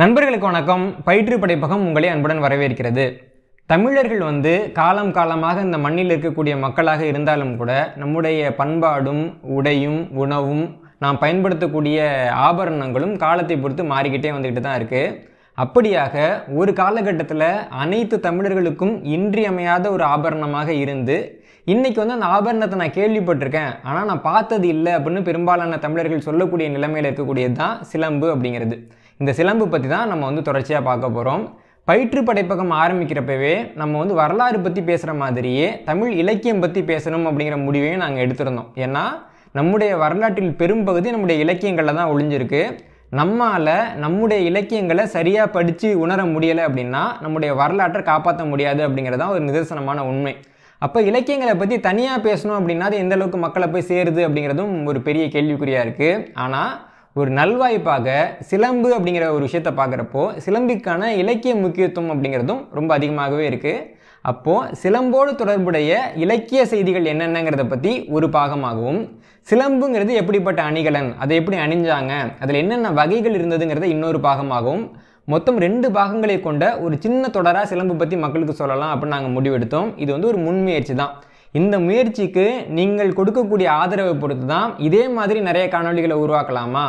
நண்பர்களுக்கு வணக்கம் பயிற்று படைப்பகம் உங்களை அன்புடன் வரவேற்கிறது தமிழர்கள் வந்து காலம் காலமாக இந்த மண்ணில் இருக்கக்கூடிய மக்களாக இருந்தாலும் கூட நம்முடைய பண்பாடும் உடையும் உணவும் நாம் பயன்படுத்தக்கூடிய ஆபரணங்களும் காலத்தை பொறுத்து மாறிக்கிட்டே வந்துக்கிட்டு தான் இருக்குது அப்படியாக ஒரு காலகட்டத்தில் அனைத்து தமிழர்களுக்கும் இன்றியமையாத ஒரு ஆபரணமாக இருந்து இன்றைக்கி வந்து அந்த ஆபரணத்தை நான் கேள்விப்பட்டிருக்கேன் ஆனால் நான் பார்த்தது இல்லை அப்படின்னு பெரும்பாலான தமிழர்கள் சொல்லக்கூடிய நிலைமையில் இருக்கக்கூடியது தான் சிலம்பு அப்படிங்கிறது இந்த சிலம்பு பற்றி தான் நம்ம வந்து தொடர்ச்சியாக பார்க்க போகிறோம் பயிற்று படைப்பகம் ஆரம்பிக்கிறப்பவே நம்ம வந்து வரலாறு பற்றி பேசுகிற மாதிரியே தமிழ் இலக்கியம் பற்றி பேசணும் அப்படிங்கிற முடிவையும் நாங்கள் எடுத்திருந்தோம் ஏன்னா நம்முடைய வரலாற்றில் பெரும்பகுதி நம்முடைய இலக்கியங்களில் தான் ஒழிஞ்சிருக்கு நம்மால் நம்முடைய இலக்கியங்களை சரியாக படித்து உணர முடியலை அப்படின்னா நம்முடைய வரலாற்றை காப்பாற்ற முடியாது அப்படிங்கிறது தான் ஒரு நிதர்சனமான உண்மை அப்போ இலக்கியங்களை பற்றி தனியாக பேசணும் அப்படின்னா அது எந்தளவுக்கு மக்களை போய் சேருது அப்படிங்கிறதும் ஒரு பெரிய கேள்விக்குறியாக இருக்குது ஆனால் ஒரு நல்வாய்ப்பாக சிலம்பு அப்படிங்கிற ஒரு விஷயத்தை பார்க்குறப்போ சிலம்பிக்கான இலக்கிய முக்கியத்துவம் அப்படிங்கிறதும் ரொம்ப அதிகமாகவே இருக்குது அப்போது சிலம்போடு தொடர்புடைய இலக்கிய செய்திகள் என்னென்னங்கிறத பற்றி ஒரு பாகமாகவும் சிலம்புங்கிறது எப்படிப்பட்ட அணிகலன் அதை எப்படி அணிஞ்சாங்க அதில் என்னென்ன வகைகள் இருந்ததுங்கிறத இன்னொரு பாகமாகவும் மொத்தம் ரெண்டு பாகங்களை கொண்ட ஒரு சின்ன தொடராக சிலம்பு பற்றி மக்களுக்கு சொல்லலாம் அப்படின்னு நாங்கள் முடிவெடுத்தோம் இது வந்து ஒரு முன்முயற்சி தான் இந்த முயற்சிக்கு நீங்கள் கொடுக்கக்கூடிய ஆதரவை பொறுத்து தான் இதே மாதிரி நிறைய காணொலிகளை உருவாக்கலாமா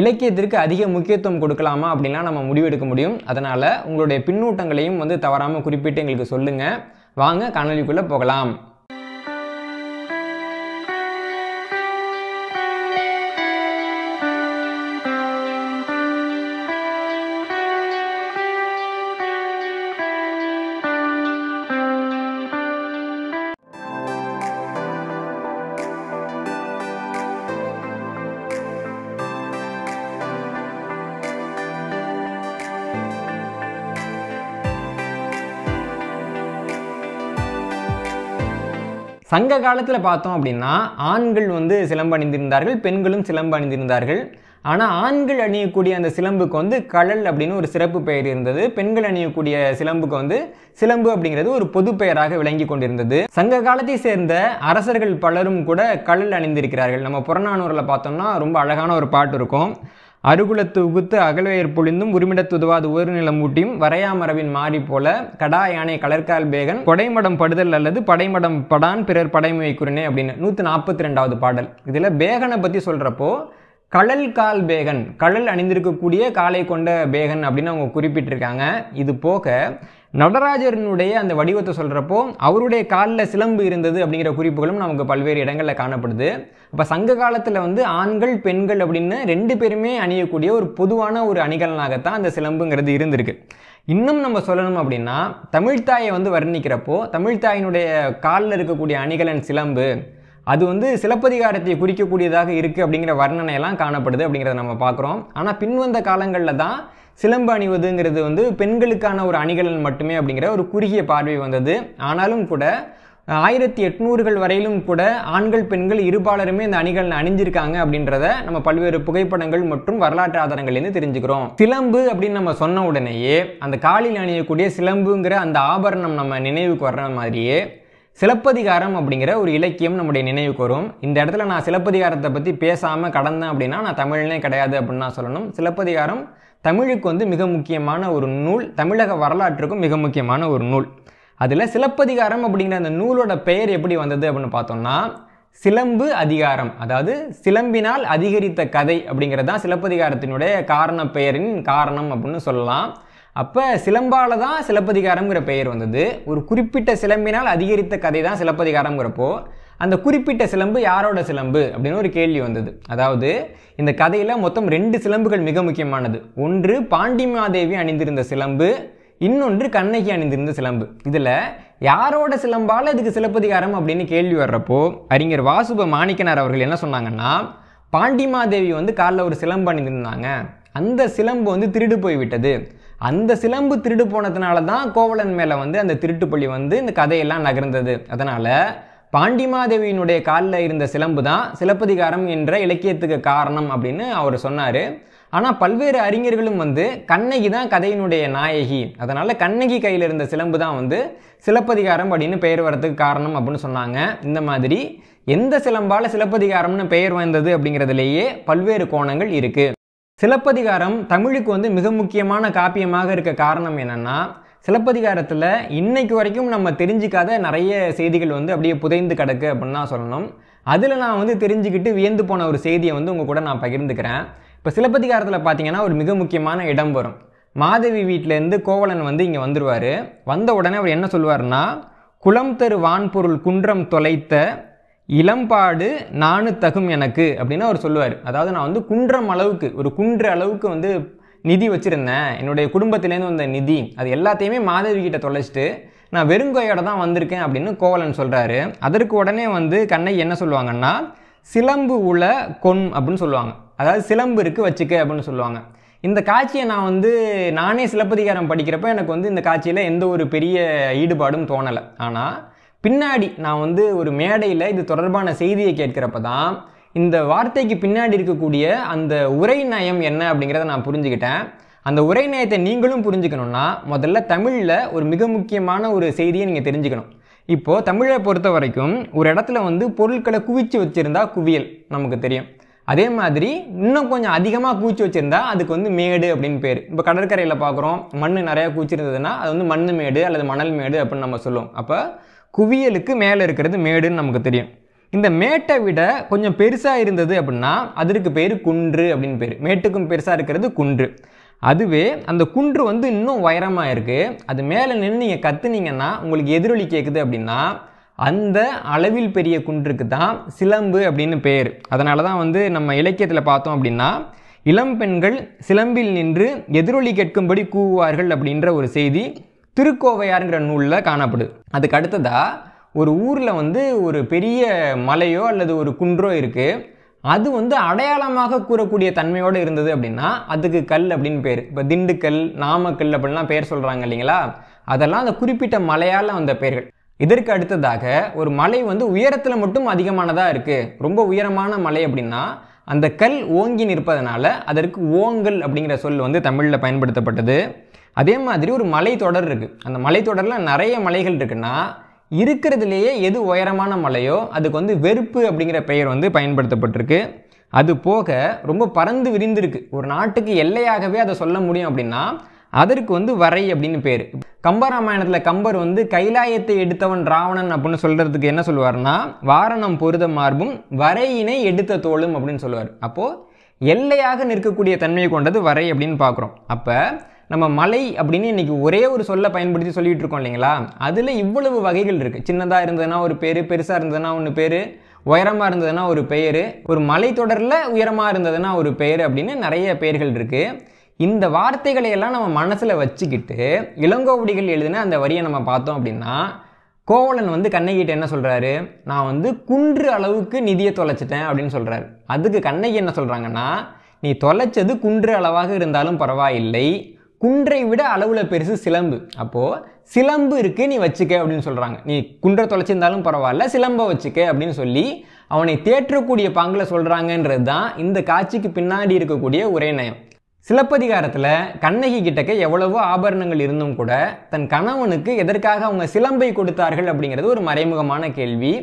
இலக்கியத்திற்கு அதிக முக்கியத்துவம் கொடுக்கலாமா அப்படின்லாம் நம்ம முடிவெடுக்க முடியும் அதனால் உங்களுடைய பின்னூட்டங்களையும் வந்து தவறாமல் குறிப்பிட்டு எங்களுக்கு சொல்லுங்கள் வாங்க காணொலிக்குள்ளே போகலாம் சங்க காலத்தில் பார்த்தோம் அப்படின்னா ஆண்கள் வந்து சிலம்பு அணிந்திருந்தார்கள் பெண்களும் சிலம்பு அணிந்திருந்தார்கள் ஆனால் ஆண்கள் அணியக்கூடிய அந்த சிலம்புக்கு வந்து கடல் அப்படின்னு ஒரு சிறப்பு பெயர் இருந்தது பெண்கள் அணியக்கூடிய சிலம்புக்கு வந்து சிலம்பு அப்படிங்கிறது ஒரு பொது பெயராக விளங்கி கொண்டிருந்தது சங்க காலத்தை சேர்ந்த அரசர்கள் பலரும் கூட கடல் அணிந்திருக்கிறார்கள் நம்ம புறநானூரில் பார்த்தோம்னா ரொம்ப அழகான ஒரு பாட்டு இருக்கும் அருகுலத்து உகுத்து அகழ்வையர் பொழிந்தும் உதவாது ஒரு நிலம் ஊட்டியும் வரையாமரவின் மாறி போல கடா யானை கலர்கால் பேகன் கொடைமடம் படுதல் அல்லது படைமடம் படான் பிறர் படைமுறை குறினே அப்படின்னு நூற்றி நாற்பத்தி ரெண்டாவது பாடல் இதில் பேகனை பற்றி சொல்கிறப்போ கழல் கால் பேகன் கழல் அணிந்திருக்கக்கூடிய காலை கொண்ட பேகன் அப்படின்னு அவங்க குறிப்பிட்டிருக்காங்க இது போக நடராஜரனுடைய அந்த வடிவத்தை சொல்கிறப்போ அவருடைய காலில் சிலம்பு இருந்தது அப்படிங்கிற குறிப்புகளும் நமக்கு பல்வேறு இடங்களில் காணப்படுது அப்போ சங்க காலத்தில் வந்து ஆண்கள் பெண்கள் அப்படின்னு ரெண்டு பேருமே அணியக்கூடிய ஒரு பொதுவான ஒரு அணிகலனாகத்தான் அந்த சிலம்புங்கிறது இருந்திருக்கு இன்னும் நம்ம சொல்லணும் அப்படின்னா தமிழ்தாயை வந்து வர்ணிக்கிறப்போ தமிழ்தாயினுடைய காலில் இருக்கக்கூடிய அணிகலன் சிலம்பு அது வந்து சிலப்பதிகாரத்தை குறிக்கக்கூடியதாக இருக்குது அப்படிங்கிற வர்ணனையெல்லாம் காணப்படுது அப்படிங்கிறத நம்ம பார்க்குறோம் ஆனால் பின்வந்த காலங்களில் தான் சிலம்பு அணிவதுங்கிறது வந்து பெண்களுக்கான ஒரு அணிகலன் மட்டுமே அப்படிங்கிற ஒரு குறுகிய பார்வை வந்தது ஆனாலும் கூட ஆயிரத்தி எட்நூறுகள் வரையிலும் கூட ஆண்கள் பெண்கள் இருபாலருமே இந்த அணிகள் அணிஞ்சிருக்காங்க அப்படின்றத நம்ம பல்வேறு புகைப்படங்கள் மற்றும் வரலாற்று ஆதாரங்கள்லேருந்து தெரிஞ்சுக்கிறோம் சிலம்பு அப்படின்னு நம்ம சொன்ன உடனேயே அந்த காலில் அணியக்கூடிய சிலம்புங்கிற அந்த ஆபரணம் நம்ம நினைவுக்கு வர்ற மாதிரியே சிலப்பதிகாரம் அப்படிங்கிற ஒரு இலக்கியம் நம்முடைய நினைவுக்கு வரும் இந்த இடத்துல நான் சிலப்பதிகாரத்தை பற்றி பேசாமல் கடந்தேன் அப்படின்னா நான் தமிழ்னே கிடையாது அப்படின்னு நான் சொல்லணும் சிலப்பதிகாரம் தமிழுக்கு வந்து மிக முக்கியமான ஒரு நூல் தமிழக வரலாற்றுக்கும் மிக முக்கியமான ஒரு நூல் அதில் சிலப்பதிகாரம் அப்படிங்கிற அந்த நூலோட பெயர் எப்படி வந்தது அப்படின்னு பார்த்தோம்னா சிலம்பு அதிகாரம் அதாவது சிலம்பினால் அதிகரித்த கதை அப்படிங்கிறது தான் சிலப்பதிகாரத்தினுடைய காரண பெயரின் காரணம் அப்படின்னு சொல்லலாம் அப்போ சிலம்பால் தான் சிலப்பதிகாரம்ங்கிற பெயர் வந்தது ஒரு குறிப்பிட்ட சிலம்பினால் அதிகரித்த கதை தான் சிலப்பதிகாரம்ங்கிறப்போ அந்த குறிப்பிட்ட சிலம்பு யாரோட சிலம்பு அப்படின்னு ஒரு கேள்வி வந்தது அதாவது இந்த கதையில் மொத்தம் ரெண்டு சிலம்புகள் மிக முக்கியமானது ஒன்று பாண்டிமாதேவி அணிந்திருந்த சிலம்பு இன்னொன்று கண்ணகி அணிந்திருந்த சிலம்பு இதில் யாரோட சிலம்பால் இதுக்கு சிலப்பதிகாரம் அப்படின்னு கேள்வி வர்றப்போ அறிஞர் வாசுப மாணிக்கனார் அவர்கள் என்ன சொன்னாங்கன்னா பாண்டிமாதேவி வந்து காலில் ஒரு சிலம்பு அணிந்திருந்தாங்க அந்த சிலம்பு வந்து திருடு போய்விட்டது அந்த சிலம்பு திருடு போனதுனால தான் கோவலன் மேலே வந்து அந்த பள்ளி வந்து இந்த கதையெல்லாம் நகர்ந்தது அதனால் பாண்டிமாதேவியினுடைய காலில் இருந்த சிலம்பு தான் சிலப்பதிகாரம் என்ற இலக்கியத்துக்கு காரணம் அப்படின்னு அவர் சொன்னார் ஆனால் பல்வேறு அறிஞர்களும் வந்து கண்ணகி தான் கதையினுடைய நாயகி அதனால் கண்ணகி கையில் இருந்த சிலம்பு தான் வந்து சிலப்பதிகாரம் அப்படின்னு பெயர் வரத்துக்கு காரணம் அப்படின்னு சொன்னாங்க இந்த மாதிரி எந்த சிலம்பால் சிலப்பதிகாரம்னு பெயர் வந்தது அப்படிங்கிறதுலேயே பல்வேறு கோணங்கள் இருக்குது சிலப்பதிகாரம் தமிழுக்கு வந்து மிக முக்கியமான காப்பியமாக இருக்க காரணம் என்னென்னா சிலப்பதிகாரத்தில் இன்னைக்கு வரைக்கும் நம்ம தெரிஞ்சிக்காத நிறைய செய்திகள் வந்து அப்படியே புதைந்து கிடக்கு அப்படின்னு தான் சொல்லணும் அதில் நான் வந்து தெரிஞ்சுக்கிட்டு வியந்து போன ஒரு செய்தியை வந்து உங்கள் கூட நான் பகிர்ந்துக்கிறேன் இப்போ சிலப்பதிகாரத்தில் பார்த்தீங்கன்னா ஒரு மிக முக்கியமான இடம் வரும் மாதவி வீட்டிலேருந்து கோவலன் வந்து இங்கே வந்துடுவார் வந்த உடனே அவர் என்ன சொல்லுவார்னா குளம் தரு வான்பொருள் குன்றம் தொலைத்த இளம்பாடு நானு தகும் எனக்கு அப்படின்னு அவர் சொல்லுவார் அதாவது நான் வந்து குன்றம் அளவுக்கு ஒரு குன்ற அளவுக்கு வந்து நிதி வச்சுருந்தேன் என்னுடைய குடும்பத்திலேருந்து வந்த நிதி அது எல்லாத்தையுமே மாதவி கிட்ட தொலைச்சிட்டு நான் வெறுங்கோயோட தான் வந்திருக்கேன் அப்படின்னு கோவலன் சொல்கிறாரு அதற்கு உடனே வந்து கண்ணை என்ன சொல்லுவாங்கன்னா சிலம்பு உள கொன் அப்படின்னு சொல்லுவாங்க அதாவது சிலம்பு இருக்குது வச்சுக்க அப்படின்னு சொல்லுவாங்க இந்த காட்சியை நான் வந்து நானே சிலப்பதிகாரம் படிக்கிறப்ப எனக்கு வந்து இந்த காட்சியில் எந்த ஒரு பெரிய ஈடுபாடும் தோணலை ஆனால் பின்னாடி நான் வந்து ஒரு மேடையில் இது தொடர்பான செய்தியை கேட்கிறப்ப தான் இந்த வார்த்தைக்கு பின்னாடி இருக்கக்கூடிய அந்த உரை நயம் என்ன அப்படிங்கிறத நான் புரிஞ்சுக்கிட்டேன் அந்த உரை நயத்தை நீங்களும் புரிஞ்சுக்கணும்னா முதல்ல தமிழில் ஒரு மிக முக்கியமான ஒரு செய்தியை நீங்கள் தெரிஞ்சுக்கணும் இப்போது தமிழை பொறுத்த வரைக்கும் ஒரு இடத்துல வந்து பொருட்களை குவிச்சு வச்சுருந்தா குவியல் நமக்கு தெரியும் அதே மாதிரி இன்னும் கொஞ்சம் அதிகமாக கூச்சி வச்சுருந்தா அதுக்கு வந்து மேடு அப்படின்னு பேர் இப்போ கடற்கரையில் பார்க்குறோம் மண் நிறையா கூச்சிருந்ததுன்னா அது வந்து மண் மேடு அல்லது மணல் மேடு அப்படின்னு நம்ம சொல்லுவோம் அப்போ குவியலுக்கு மேலே இருக்கிறது மேடுன்னு நமக்கு தெரியும் இந்த மேட்டை விட கொஞ்சம் பெருசாக இருந்தது அப்படின்னா அதற்கு பேர் குன்று அப்படின்னு பேர் மேட்டுக்கும் பெருசாக இருக்கிறது குன்று அதுவே அந்த குன்று வந்து இன்னும் உயரமாக இருக்குது அது மேலே நின்று நீங்கள் கற்றுனீங்கன்னா உங்களுக்கு எதிரொலி கேட்குது அப்படின்னா அந்த அளவில் பெரிய குன்றுக்கு தான் சிலம்பு அப்படின்னு பேர் அதனால தான் வந்து நம்ம இலக்கியத்தில் பார்த்தோம் அப்படின்னா இளம்பெண்கள் சிலம்பில் நின்று எதிரொலி கேட்கும்படி கூவுவார்கள் அப்படின்ற ஒரு செய்தி திருக்கோவையாருங்கிற நூலில் காணப்படுது அதுக்கு அடுத்ததாக ஒரு ஊரில் வந்து ஒரு பெரிய மலையோ அல்லது ஒரு குன்றோ இருக்குது அது வந்து அடையாளமாக கூறக்கூடிய தன்மையோடு இருந்தது அப்படின்னா அதுக்கு கல் அப்படின்னு பேர் இப்போ திண்டுக்கல் நாமக்கல் அப்படின்லாம் பேர் சொல்கிறாங்க இல்லைங்களா அதெல்லாம் அந்த குறிப்பிட்ட மலையால் வந்த பெயர்கள் இதற்கு அடுத்ததாக ஒரு மலை வந்து உயரத்தில் மட்டும் அதிகமானதாக இருக்குது ரொம்ப உயரமான மலை அப்படின்னா அந்த கல் ஓங்கி நிற்பதனால அதற்கு ஓங்கல் அப்படிங்கிற சொல் வந்து தமிழில் பயன்படுத்தப்பட்டது அதே மாதிரி ஒரு மலைத்தொடர் இருக்குது அந்த மலைத்தொடரில் நிறைய மலைகள் இருக்குன்னா இருக்கிறதுலேயே எது உயரமான மலையோ அதுக்கு வந்து வெறுப்பு அப்படிங்கிற பெயர் வந்து பயன்படுத்தப்பட்டிருக்கு அது போக ரொம்ப பறந்து விரிந்திருக்கு ஒரு நாட்டுக்கு எல்லையாகவே அதை சொல்ல முடியும் அப்படின்னா அதற்கு வந்து வரை அப்படின்னு பேர் கம்பராமாயணத்தில் கம்பர் வந்து கைலாயத்தை எடுத்தவன் ராவணன் அப்படின்னு சொல்கிறதுக்கு என்ன சொல்லுவார்னா வாரணம் பொருத மார்பும் வரையினை எடுத்த தோளும் அப்படின்னு சொல்லுவார் அப்போது எல்லையாக நிற்கக்கூடிய தன்மையை கொண்டது வரை அப்படின்னு பார்க்குறோம் அப்போ நம்ம மலை அப்படின்னு இன்றைக்கி ஒரே ஒரு சொல்லை பயன்படுத்தி சொல்லிட்டு இருக்கோம் இல்லைங்களா அதில் இவ்வளவு வகைகள் இருக்குது சின்னதாக இருந்ததுன்னா ஒரு பேர் பெருசாக இருந்ததுன்னா ஒன்று பேர் உயரமாக இருந்ததுன்னா ஒரு பெயர் ஒரு மலைத்தொடரில் உயரமாக இருந்ததுன்னா ஒரு பெயர் அப்படின்னு நிறைய பெயர்கள் இருக்குது இந்த வார்த்தைகளை எல்லாம் நம்ம மனசில் வச்சுக்கிட்டு இளங்கோவடிகள் எழுதின அந்த வரியை நம்ம பார்த்தோம் அப்படின்னா கோவலன் வந்து கண்ணகிட்ட என்ன சொல்கிறாரு நான் வந்து குன்று அளவுக்கு நிதியை தொலைச்சிட்டேன் அப்படின்னு சொல்கிறாரு அதுக்கு கண்ணகி என்ன சொல்கிறாங்கன்னா நீ தொலைச்சது குன்று அளவாக இருந்தாலும் பரவாயில்லை குன்றை விட அளவில் பெருசு சிலம்பு அப்போது சிலம்பு இருக்குது நீ வச்சுக்க அப்படின்னு சொல்கிறாங்க நீ குன்றை தொலைச்சிருந்தாலும் பரவாயில்ல சிலம்பை வச்சுக்க அப்படின்னு சொல்லி அவனை தேற்றக்கூடிய பாங்கில் சொல்கிறாங்கன்றது தான் இந்த காட்சிக்கு பின்னாடி இருக்கக்கூடிய ஒரே நயம் சிலப்பதிகாரத்தில் கண்ணகி கிட்டக்க எவ்வளவோ ஆபரணங்கள் இருந்தும் கூட தன் கணவனுக்கு எதற்காக அவங்க சிலம்பை கொடுத்தார்கள் அப்படிங்கிறது ஒரு மறைமுகமான கேள்வி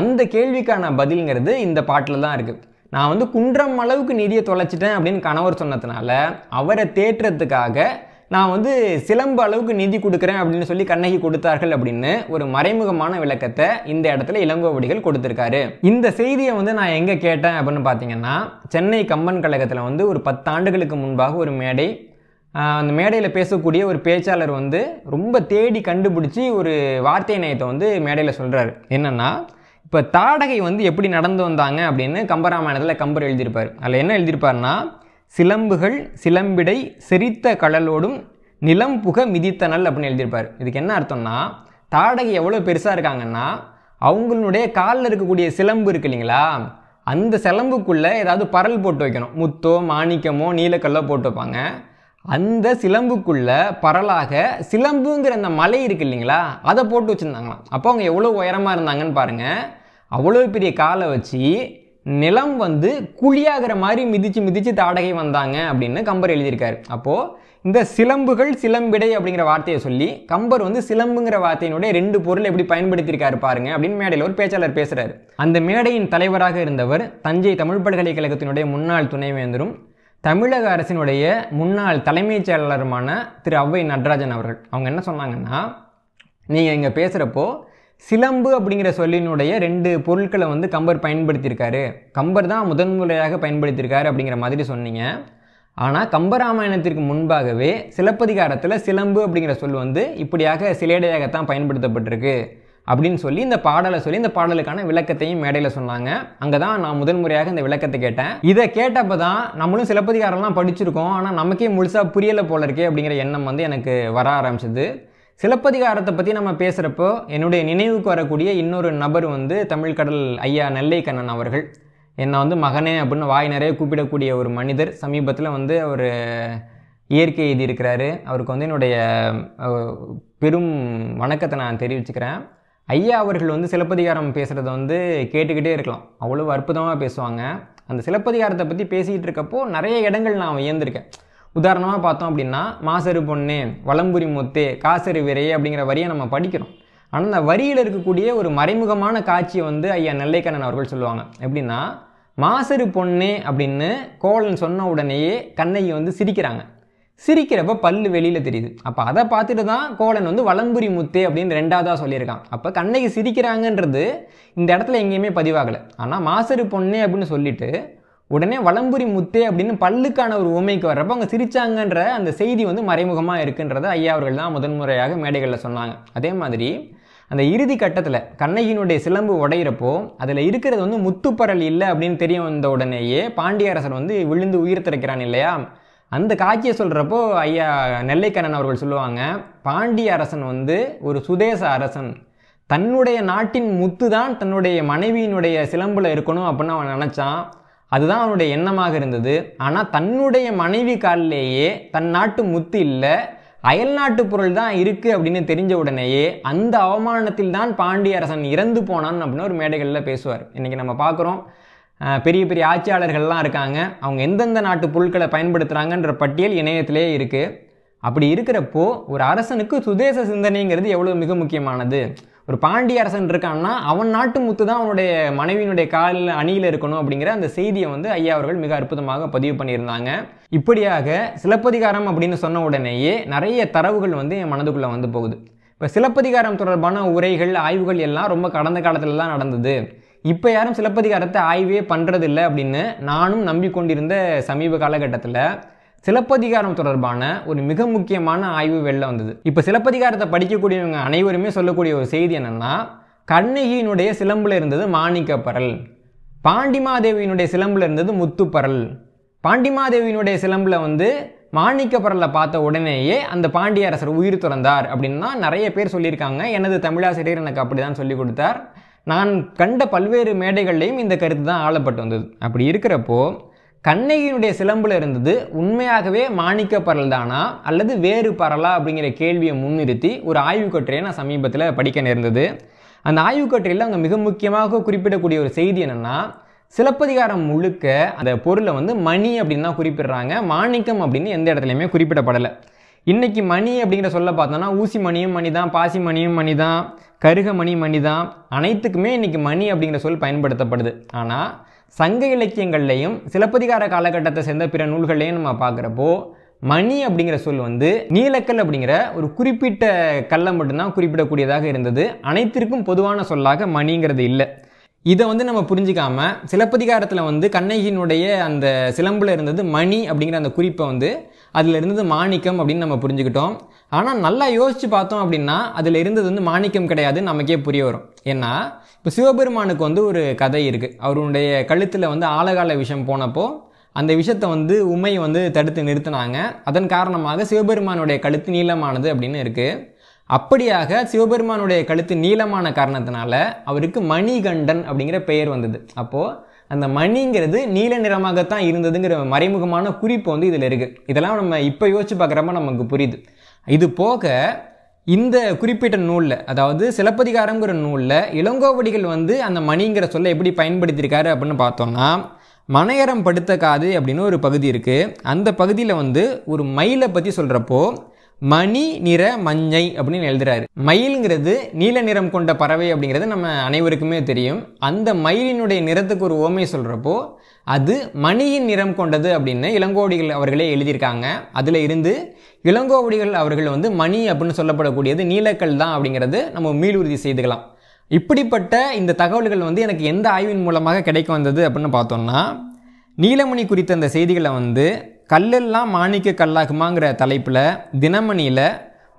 அந்த கேள்விக்கான பதில்ங்கிறது இந்த பாட்டில் தான் இருக்குது நான் வந்து குன்றம் அளவுக்கு நிதியை தொலைச்சிட்டேன் அப்படின்னு கணவர் சொன்னதுனால அவரை தேற்றுறதுக்காக நான் வந்து சிலம்பு அளவுக்கு நிதி கொடுக்குறேன் அப்படின்னு சொல்லி கண்ணகி கொடுத்தார்கள் அப்படின்னு ஒரு மறைமுகமான விளக்கத்தை இந்த இடத்துல இளங்கோவடிகள் கொடுத்துருக்காரு இந்த செய்தியை வந்து நான் எங்கே கேட்டேன் அப்படின்னு பார்த்தீங்கன்னா சென்னை கம்பன் கழகத்தில் வந்து ஒரு பத்து ஆண்டுகளுக்கு முன்பாக ஒரு மேடை அந்த மேடையில் பேசக்கூடிய ஒரு பேச்சாளர் வந்து ரொம்ப தேடி கண்டுபிடிச்சி ஒரு வார்த்தை நயத்தை வந்து மேடையில் சொல்கிறாரு என்னென்னா இப்போ தாடகை வந்து எப்படி நடந்து வந்தாங்க அப்படின்னு கம்பராமாயணத்தில் கம்பர் எழுதியிருப்பார் அதில் என்ன எழுதியிருப்பார்னா சிலம்புகள் சிலம்பிடை செரித்த கடலோடும் நிலம் புக மிதித்தனல் அப்படின்னு எழுதியிருப்பார் இதுக்கு என்ன அர்த்தம்னா தாடகை எவ்வளோ பெருசாக இருக்காங்கன்னா அவங்களுடைய காலில் இருக்கக்கூடிய சிலம்பு இருக்கு இல்லைங்களா அந்த சிலம்புக்குள்ளே ஏதாவது பரல் போட்டு வைக்கணும் முத்தோ மாணிக்கமோ நீலக்கல்லோ போட்டு வைப்பாங்க அந்த சிலம்புக்குள்ளே பரலாக சிலம்புங்கிற அந்த மலை இருக்கு இல்லைங்களா அதை போட்டு வச்சுருந்தாங்களாம் அப்போ அவங்க எவ்வளோ உயரமாக இருந்தாங்கன்னு பாருங்கள் அவ்வளோ பெரிய காலை வச்சு நிலம் வந்து குழியாகிற மாதிரி மிதித்து மிதித்து தாடகை வந்தாங்க அப்படின்னு கம்பர் எழுதியிருக்கார் அப்போது இந்த சிலம்புகள் சிலம்பிடை அப்படிங்கிற வார்த்தையை சொல்லி கம்பர் வந்து சிலம்புங்கிற வார்த்தையினுடைய ரெண்டு பொருள் எப்படி பயன்படுத்தியிருக்காரு பாருங்க அப்படின்னு மேடையில் ஒரு பேச்சாளர் பேசுகிறாரு அந்த மேடையின் தலைவராக இருந்தவர் தஞ்சை தமிழ் பல்கலைக்கழகத்தினுடைய முன்னாள் துணைவேந்தரும் தமிழக அரசினுடைய முன்னாள் தலைமைச் செயலாளருமான திரு அவ்வை நடராஜன் அவர்கள் அவங்க என்ன சொன்னாங்கன்னா நீங்கள் இங்கே பேசுகிறப்போ சிலம்பு அப்படிங்கிற சொல்லினுடைய ரெண்டு பொருட்களை வந்து கம்பர் பயன்படுத்தியிருக்காரு கம்பர் தான் முதன்முறையாக பயன்படுத்தியிருக்காரு அப்படிங்கிற மாதிரி சொன்னீங்க ஆனால் கம்பராமாயணத்திற்கு முன்பாகவே சிலப்பதிகாரத்தில் சிலம்பு அப்படிங்கிற சொல் வந்து இப்படியாக சிலேடையாகத்தான் பயன்படுத்தப்பட்டிருக்கு அப்படின்னு சொல்லி இந்த பாடலை சொல்லி இந்த பாடலுக்கான விளக்கத்தையும் மேடையில் சொன்னாங்க அங்கே தான் நான் முதன்முறையாக இந்த விளக்கத்தை கேட்டேன் இதை கேட்டப்போ தான் நம்மளும் சிலப்பதிகாரம்லாம் படிச்சிருக்கோம் ஆனால் நமக்கே முழுசாக புரியலை போல இருக்கே அப்படிங்கிற எண்ணம் வந்து எனக்கு வர ஆரம்பிச்சது சிலப்பதிகாரத்தை பற்றி நம்ம பேசுகிறப்போ என்னுடைய நினைவுக்கு வரக்கூடிய இன்னொரு நபர் வந்து தமிழ் கடல் ஐயா நெல்லை கண்ணன் அவர்கள் என்னை வந்து மகனே அப்படின்னு வாய் நிறைய கூப்பிடக்கூடிய ஒரு மனிதர் சமீபத்தில் வந்து அவர் இயற்கை எழுதி இருக்கிறாரு அவருக்கு வந்து என்னுடைய பெரும் வணக்கத்தை நான் தெரிவிச்சுக்கிறேன் ஐயா அவர்கள் வந்து சிலப்பதிகாரம் பேசுகிறத வந்து கேட்டுக்கிட்டே இருக்கலாம் அவ்வளோ அற்புதமாக பேசுவாங்க அந்த சிலப்பதிகாரத்தை பற்றி பேசிகிட்டு இருக்கப்போ நிறைய இடங்கள் நான் வியந்திருக்கேன் உதாரணமாக பார்த்தோம் அப்படின்னா மாசரு பொண்ணு வளம்புரி முத்து காசரு விரை அப்படிங்கிற வரியை நம்ம படிக்கிறோம் ஆனால் அந்த வரியில் இருக்கக்கூடிய ஒரு மறைமுகமான காட்சியை வந்து ஐயா நெல்லைக்கண்ணன் அவர்கள் சொல்லுவாங்க எப்படின்னா மாசரு பொண்ணு அப்படின்னு கோலன் சொன்ன உடனேயே கண்ணகி வந்து சிரிக்கிறாங்க சிரிக்கிறப்ப பல்லு வெளியில் தெரியுது அப்போ அதை பார்த்துட்டு தான் கோலன் வந்து வளம்புரி முத்து அப்படின்னு ரெண்டாவதாக சொல்லியிருக்கான் அப்போ கண்ணகி சிரிக்கிறாங்கன்றது இந்த இடத்துல எங்கேயுமே பதிவாகலை ஆனால் மாசரு பொண்ணு அப்படின்னு சொல்லிட்டு உடனே வளம்புரி முத்து அப்படின்னு பல்லுக்கான ஒரு உமைக்கு வர்றப்ப அவங்க சிரிச்சாங்கன்ற அந்த செய்தி வந்து மறைமுகமாக இருக்குன்றதை ஐயா அவர்கள் தான் முதன்முறையாக மேடைகளில் சொன்னாங்க அதே மாதிரி அந்த இறுதி கட்டத்தில் கண்ணகியினுடைய சிலம்பு உடையிறப்போ அதில் இருக்கிறது வந்து முத்துப்பரல் இல்லை அப்படின்னு தெரிய வந்த உடனேயே பாண்டிய அரசர் வந்து விழுந்து உயிர் திறக்கிறான் இல்லையா அந்த காட்சியை சொல்கிறப்போ ஐயா நெல்லைக்கண்ணன் அவர்கள் சொல்லுவாங்க பாண்டிய அரசன் வந்து ஒரு சுதேச அரசன் தன்னுடைய நாட்டின் முத்து தான் தன்னுடைய மனைவியினுடைய சிலம்பில் இருக்கணும் அப்படின்னு அவன் நினச்சான் அதுதான் அவனுடைய எண்ணமாக இருந்தது ஆனால் தன்னுடைய மனைவி காலிலேயே தன் நாட்டு முத்து இல்லை அயல் நாட்டு பொருள் தான் இருக்குது அப்படின்னு தெரிஞ்ச உடனேயே அந்த அவமானத்தில் தான் பாண்டிய அரசன் இறந்து போனான் அப்படின்னு ஒரு மேடைகளில் பேசுவார் இன்றைக்கி நம்ம பார்க்குறோம் பெரிய பெரிய ஆட்சியாளர்கள்லாம் இருக்காங்க அவங்க எந்தெந்த நாட்டு பொருட்களை பயன்படுத்துகிறாங்கன்ற பட்டியல் இணையத்திலே இருக்குது அப்படி இருக்கிறப்போ ஒரு அரசனுக்கு சுதேச சிந்தனைங்கிறது எவ்வளோ மிக முக்கியமானது ஒரு பாண்டிய அரசன் இருக்கான்னா அவன் நாட்டு முத்து தான் அவனுடைய மனைவியினுடைய காலில் அணியில் இருக்கணும் அப்படிங்கிற அந்த செய்தியை வந்து ஐயா அவர்கள் மிக அற்புதமாக பதிவு பண்ணியிருந்தாங்க இப்படியாக சிலப்பதிகாரம் அப்படின்னு சொன்ன உடனேயே நிறைய தரவுகள் வந்து என் மனதுக்குள்ளே வந்து போகுது இப்போ சிலப்பதிகாரம் தொடர்பான உரைகள் ஆய்வுகள் எல்லாம் ரொம்ப கடந்த காலத்தில் தான் நடந்தது இப்போ யாரும் சிலப்பதிகாரத்தை ஆய்வே பண்ணுறதில்ல அப்படின்னு நானும் நம்பிக்கொண்டிருந்த சமீப காலகட்டத்தில் சிலப்பதிகாரம் தொடர்பான ஒரு மிக முக்கியமான ஆய்வு வெளில வந்தது இப்போ சிலப்பதிகாரத்தை படிக்கக்கூடியவங்க அனைவருமே சொல்லக்கூடிய ஒரு செய்தி என்னென்னா கண்ணகியினுடைய சிலம்பில் இருந்தது மாணிக்கப்பரல் பாண்டிமாதேவியினுடைய சிலம்பில் இருந்தது முத்துப்பரல் பாண்டிமாதேவியினுடைய சிலம்பில் வந்து மாணிக்கப்பரலை பார்த்த உடனேயே அந்த பாண்டிய அரசர் உயிர் துறந்தார் அப்படின்னா நிறைய பேர் சொல்லியிருக்காங்க எனது தமிழாசிரியர் எனக்கு அப்படி தான் சொல்லி கொடுத்தார் நான் கண்ட பல்வேறு மேடைகள்லையும் இந்த கருத்து தான் ஆளப்பட்டு வந்தது அப்படி இருக்கிறப்போ கண்ணகியினுடைய சிலம்பில் இருந்தது உண்மையாகவே மாணிக்க பரல் தானா அல்லது வேறு பரலா அப்படிங்கிற கேள்வியை முன்னிறுத்தி ஒரு ஆய்வுக்கட்டுரையை நான் சமீபத்தில் படிக்க நேர்ந்தது அந்த ஆய்வுக்கட்டுரையில் அவங்க மிக முக்கியமாக குறிப்பிடக்கூடிய ஒரு செய்தி என்னென்னா சிலப்பதிகாரம் முழுக்க அந்த பொருளை வந்து மணி அப்படின்னு தான் குறிப்பிடுறாங்க மாணிக்கம் அப்படின்னு எந்த இடத்துலையுமே குறிப்பிடப்படலை இன்றைக்கி மணி அப்படிங்கிற சொல்ல பார்த்தோன்னா ஊசி மணியும் மணி தான் பாசி மணியும் மணி தான் கருக மணி மணி தான் அனைத்துக்குமே இன்றைக்கி மணி அப்படிங்கிற சொல் பயன்படுத்தப்படுது ஆனால் சங்க இலக்கியங்கள்லையும் சிலப்பதிகார காலகட்டத்தை சேர்ந்த பிற நூல்களையும் நம்ம பார்க்குறப்போ மணி அப்படிங்கிற சொல் வந்து நீலக்கல் அப்படிங்கிற ஒரு குறிப்பிட்ட கல்லை மட்டும்தான் குறிப்பிடக்கூடியதாக இருந்தது அனைத்திற்கும் பொதுவான சொல்லாக மணிங்கிறது இல்லை இதை வந்து நம்ம புரிஞ்சிக்காம சிலப்பதிகாரத்தில் வந்து கண்ணகியினுடைய அந்த சிலம்பில் இருந்தது மணி அப்படிங்கிற அந்த குறிப்பை வந்து அதில் இருந்தது மாணிக்கம் அப்படின்னு நம்ம புரிஞ்சுக்கிட்டோம் ஆனால் நல்லா யோசித்து பார்த்தோம் அப்படின்னா அதில் இருந்தது வந்து மாணிக்கம் கிடையாது நமக்கே புரிய வரும் ஏன்னா இப்போ சிவபெருமானுக்கு வந்து ஒரு கதை இருக்குது அவருடைய கழுத்தில் வந்து ஆழகால விஷம் போனப்போ அந்த விஷத்தை வந்து உமை வந்து தடுத்து நிறுத்தினாங்க அதன் காரணமாக சிவபெருமானுடைய கழுத்து நீளமானது அப்படின்னு இருக்குது அப்படியாக சிவபெருமானுடைய கழுத்து நீளமான காரணத்தினால அவருக்கு மணிகண்டன் அப்படிங்கிற பெயர் வந்தது அப்போது அந்த மணிங்கிறது நீல நிறமாகத்தான் இருந்ததுங்கிற மறைமுகமான குறிப்பு வந்து இதில் இருக்குது இதெல்லாம் நம்ம இப்போ யோசிச்சு பார்க்குறப்ப நமக்கு புரியுது இது போக இந்த குறிப்பிட்ட நூலில் அதாவது சிலப்பதிகாரங்கிற நூலில் இளங்கோவடிகள் வந்து அந்த மணிங்கிற சொல்ல எப்படி பயன்படுத்தியிருக்காரு அப்படின்னு பார்த்தோம்னா மனையரம் படுத்த காது அப்படின்னு ஒரு பகுதி இருக்குது அந்த பகுதியில் வந்து ஒரு மயிலை பற்றி சொல்கிறப்போ மணி நிற மஞ்சை அப்படின்னு எழுதுறாரு மயில்ங்கிறது நீல நிறம் கொண்ட பறவை அப்படிங்கிறது நம்ம அனைவருக்குமே தெரியும் அந்த மயிலினுடைய நிறத்துக்கு ஒரு ஓமை சொல்கிறப்போ அது மணியின் நிறம் கொண்டது அப்படின்னு இளங்கோவடிகள் அவர்களே எழுதியிருக்காங்க அதில் இருந்து இளங்கோவடிகள் அவர்கள் வந்து மணி அப்படின்னு சொல்லப்படக்கூடியது நீலக்கல் தான் அப்படிங்கிறது நம்ம மீளுறுதி செய்துக்கலாம் இப்படிப்பட்ட இந்த தகவல்கள் வந்து எனக்கு எந்த ஆய்வின் மூலமாக கிடைக்க வந்தது அப்படின்னு பார்த்தோம்னா நீலமணி குறித்த அந்த செய்திகளை வந்து கல்லெல்லாம் மாணிக்க கல்லாகுமாங்கிற தலைப்பில் தினமணியில்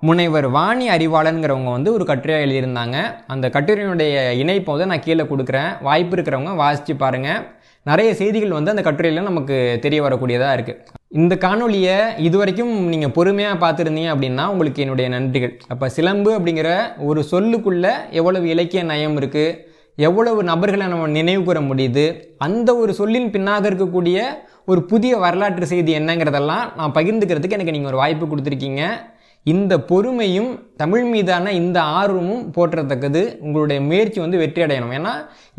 முனைவர் வாணி அறிவாளனுங்கிறவங்க வந்து ஒரு கட்டுரையாக எழுதியிருந்தாங்க அந்த கட்டுரையினுடைய இணைப்பை வந்து நான் கீழே கொடுக்குறேன் வாய்ப்பு இருக்கிறவங்க வாசித்து பாருங்கள் நிறைய செய்திகள் வந்து அந்த கட்டுரையில் நமக்கு தெரிய வரக்கூடியதாக இருக்குது இந்த காணொலியை இது வரைக்கும் நீங்கள் பொறுமையாக பார்த்துருந்தீங்க அப்படின்னா உங்களுக்கு என்னுடைய நன்றிகள் அப்போ சிலம்பு அப்படிங்கிற ஒரு சொல்லுக்குள்ளே எவ்வளவு இலக்கிய நயம் இருக்குது எவ்வளவு நபர்களை நம்ம நினைவு கூற முடியுது அந்த ஒரு சொல்லின் பின்னாக இருக்கக்கூடிய ஒரு புதிய வரலாற்று செய்தி என்னங்கிறதெல்லாம் நான் பகிர்ந்துக்கிறதுக்கு எனக்கு நீங்கள் ஒரு வாய்ப்பு கொடுத்துருக்கீங்க இந்த பொறுமையும் தமிழ் மீதான இந்த ஆர்வமும் போற்றத்தக்கது உங்களுடைய முயற்சி வந்து வெற்றி அடையணும் ஏன்னா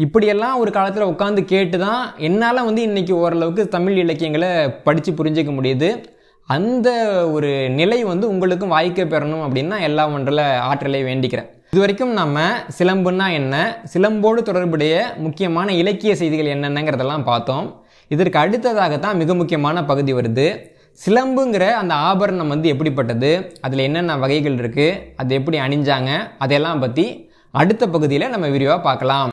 இப்படியெல்லாம் ஒரு காலத்தில் உட்காந்து கேட்டு தான் என்னால் வந்து இன்றைக்கி ஓரளவுக்கு தமிழ் இலக்கியங்களை படித்து புரிஞ்சிக்க முடியுது அந்த ஒரு நிலை வந்து உங்களுக்கும் வாய்க்க பெறணும் அப்படின்னா எல்லா ஒன்றில் ஆற்றலை வேண்டிக்கிறேன் இது வரைக்கும் நம்ம சிலம்புன்னா என்ன சிலம்போடு தொடர்புடைய முக்கியமான இலக்கிய செய்திகள் என்னென்னங்கிறதெல்லாம் பார்த்தோம் இதற்கு அடுத்ததாகத்தான் மிக முக்கியமான பகுதி வருது சிலம்புங்கிற அந்த ஆபரணம் வந்து எப்படிப்பட்டது அதில் என்னென்ன வகைகள் இருக்குது அது எப்படி அணிஞ்சாங்க அதையெல்லாம் பற்றி அடுத்த பகுதியில் நம்ம விரிவாக பார்க்கலாம்